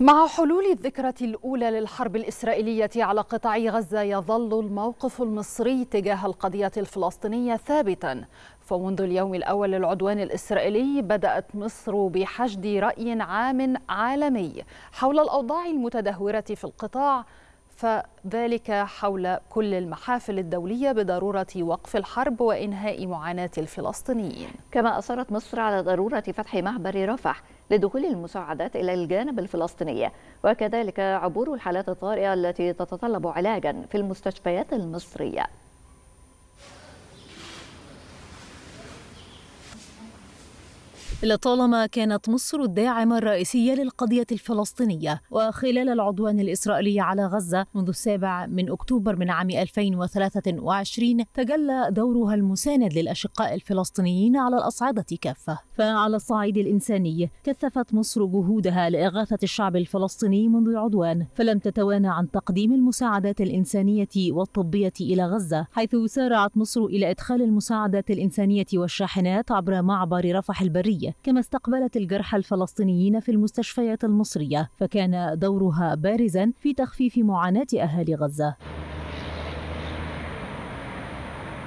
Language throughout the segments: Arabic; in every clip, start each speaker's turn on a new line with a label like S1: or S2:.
S1: مع حلول الذكرى الأولى للحرب الإسرائيلية على قطاع غزة يظل الموقف المصري تجاه القضية الفلسطينية ثابتا فمنذ اليوم الأول للعدوان الإسرائيلي بدأت مصر بحشد رأي عام عالمي حول الأوضاع المتدهورة في القطاع فذلك حول كل المحافل الدولية بضرورة وقف الحرب وإنهاء معاناة الفلسطينيين كما أصرت مصر على ضرورة فتح معبر رفح لدخول المساعدات إلى الجانب الفلسطيني وكذلك عبور الحالات الطارئة التي تتطلب علاجا في المستشفيات المصرية
S2: لطالما كانت مصر الداعمة الرئيسية للقضية الفلسطينية وخلال العدوان الإسرائيلي على غزة منذ السابع من أكتوبر من عام 2023 تجلى دورها المساند للأشقاء الفلسطينيين على الأصعدة كافة فعلى الصعيد الإنساني كثفت مصر جهودها لإغاثة الشعب الفلسطيني منذ العدوان فلم تتوانى عن تقديم المساعدات الإنسانية والطبية إلى غزة حيث سارعت مصر إلى إدخال المساعدات الإنسانية والشاحنات عبر معبر رفح البري كما استقبلت الجرحى الفلسطينيين في المستشفيات المصرية فكان دورها بارزا في تخفيف معاناة أهالي غزة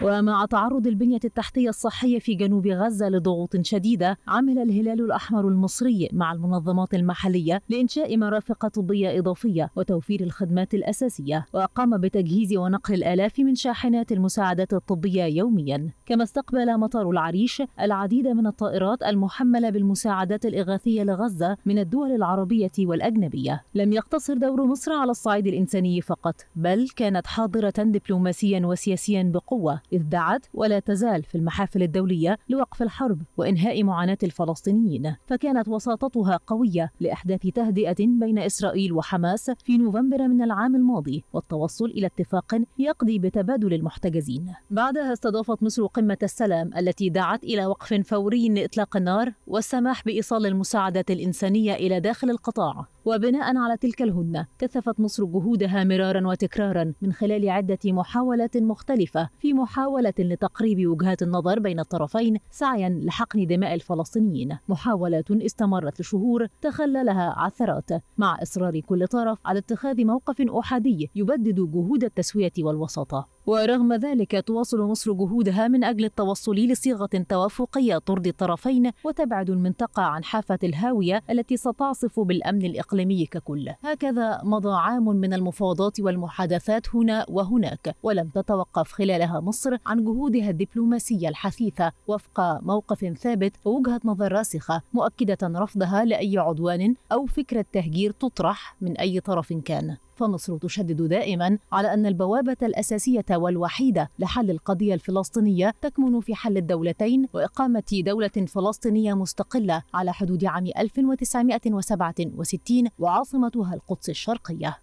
S2: ومع تعرض البنية التحتية الصحية في جنوب غزة لضغوط شديدة عمل الهلال الأحمر المصري مع المنظمات المحلية لإنشاء مرافق طبية إضافية وتوفير الخدمات الأساسية وقام بتجهيز ونقل الآلاف من شاحنات المساعدات الطبية يوميا كما استقبل مطار العريش العديد من الطائرات المحملة بالمساعدات الإغاثية لغزة من الدول العربية والأجنبية لم يقتصر دور مصر على الصعيد الإنساني فقط بل كانت حاضرة دبلوماسيا وسياسيا بقوة إذ دعت ولا تزال في المحافل الدولية لوقف الحرب وإنهاء معاناة الفلسطينيين فكانت وساطتها قوية لإحداث تهدئة بين إسرائيل وحماس في نوفمبر من العام الماضي والتوصل إلى اتفاق يقضي بتبادل المحتجزين بعدها استضافت مصر قمة السلام التي دعت إلى وقف فوري لإطلاق النار والسماح بإيصال المساعدات الإنسانية إلى داخل القطاع وبناء على تلك الهدنة كثفت مصر جهودها مرارا وتكرارا من خلال عدة محاولات مختلفة في محا محاولة لتقريب وجهات النظر بين الطرفين سعيا لحقن دماء الفلسطينيين محاولات استمرت لشهور تخللها عثرات مع إصرار كل طرف على اتخاذ موقف أحادي يبدد جهود التسوية والوساطة ورغم ذلك تواصل مصر جهودها من أجل التوصل لصيغة توافقية ترضي الطرفين وتبعد المنطقة عن حافة الهاوية التي ستعصف بالأمن الإقليمي ككل هكذا مضى عام من المفاوضات والمحادثات هنا وهناك ولم تتوقف خلالها مصر عن جهودها الدبلوماسية الحثيثة وفق موقف ثابت ووجهة نظر راسخة مؤكدة رفضها لأي عدوان أو فكرة تهجير تطرح من أي طرف كان فمصر تشدد دائما على أن البوابة الأساسية والوحيدة لحل القضية الفلسطينية تكمن في حل الدولتين وإقامة دولة فلسطينية مستقلة على حدود عام 1967 وعاصمتها القدس الشرقية